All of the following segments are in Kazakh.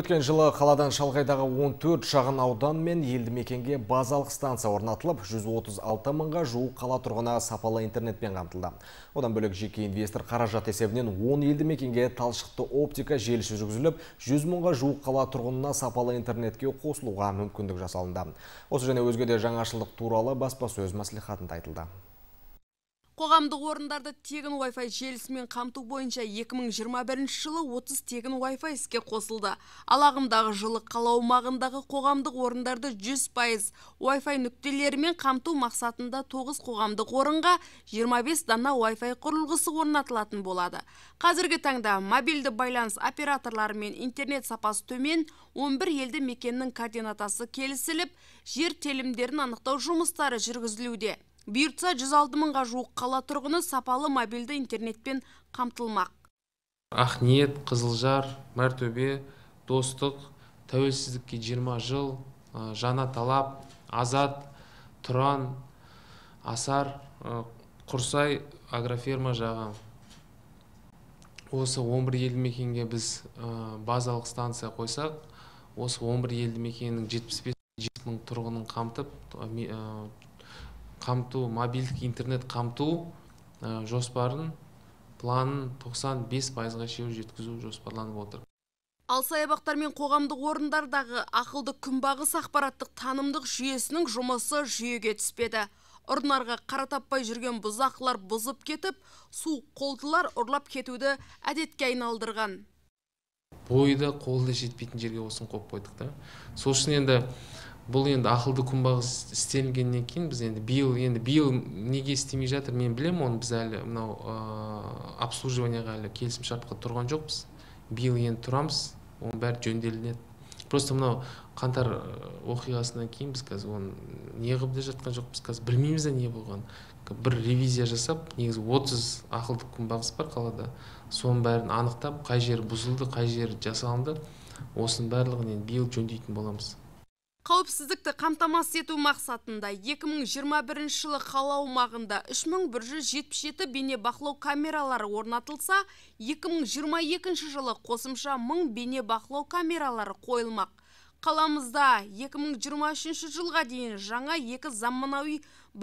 Өткен жылы қаладан Шалғайдағы 14 шағын аудан мен елді мекенге базалық станция орнатылып, 136 мыңға жуық қала тұрғына сапалы интернетпен қамтылды. Одан бөлек жеке инвестор қаражат есебінен 10 елді мекенге талшықты оптика желісі жүргізіліп, 100 мыңға жуық қала тұрғынына сапалы интернетке қосылуға мүмкіндік жасалынды. Осы және өзгеде де жаңашылдық туралы баспасөз мәслихатында айтылды қоғамдық орындарды тегін Wi-Fi желісімен қамту бойынша 2021 жылы 30 тегін Wi-Fi іске қосылды ал ағымдағы жылы қала аумағындағы қоғамдық орындарды 100% Wi-Fi нүктелерімен қамту мақсатында 9 қоғамдық орынға 25 дана Wi-Fi құрылғысы орнатылатын болады қазіргі таңда мобильді байланыс операторлары интернет сапасы төмен 11 елді мекеннің координатасы келісіліп жер телімдерін анықтау жұмыстары жүргізілуде бұйыртса 106 мыңға жуық қала тұрғыны сапалы мобилді интернетпен қамтылмақ ақниет қызылжар мәртөбе достық тәуелсіздікке 20 жыл жана талап азат тұран асар құрсай агроферма жағы осы 11 елді мекенге біз базалық станция қойсақ осы 11 елді мекеннің 75 мың тұрғынын қамтып қамту мобильдік интернет қамту ә, жоспарын планын 95 пайызға шейін жеткізу жоспарланып отыр ал саябақтар мен қоғамдық орындардағы ақылды күнбағыс ақпараттық танымдық жүйесінің жұмысы жүйеге түспеді қара қаратаппай жүрген бұзақылар бұзып кетіп су қолдылар ұрлап кетуді әдетке айналдырған бойды қолды жетпейтін жерге осын қойып қойдық та сол үшін енді бұл енді ақылды күнбағыс істелгеннен кейін біз енді биыл енді биыл неге істемей жатыр мен білем оны біз әлі мынау ә, обслуживаниеға әлі келісімшартқа тұрған жоқпыз биыл енді тұрамыз оның бәрі жөнделінеді просто мынау қаңтар оқиғасынан кейін біз қазір оны неғып да жатқан жоқпыз қазір білмейміз де не болған бір ревизия жасап негізі отыз ақылды күнбағыс бар қалада соның бәрін анықтап қай жері бұзылды қай жері жасалынды осының барлығын енді биыл жөндейтін боламыз қауіпсіздікті қамтамасыз ету мақсатында 2021 жылы қала аумағында 3177 бақылау камералары орнатылса 2022 жылы қосымша 1000 бақылау камералары қойылмақ қаламызда 2023 жылға дейін жаңа екі заманауи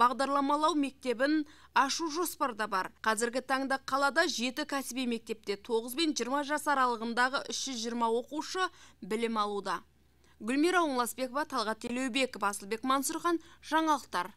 бағдарламалау мектебін ашу жоспарда бар қазіргі таңда қалада жеті кәсіби мектепте 9 бен 20 жас аралығындағы 320 оқушы білім алуда гүлмира оңласбекова талғат елеубеков асылбек мансұрхан жаңалықтар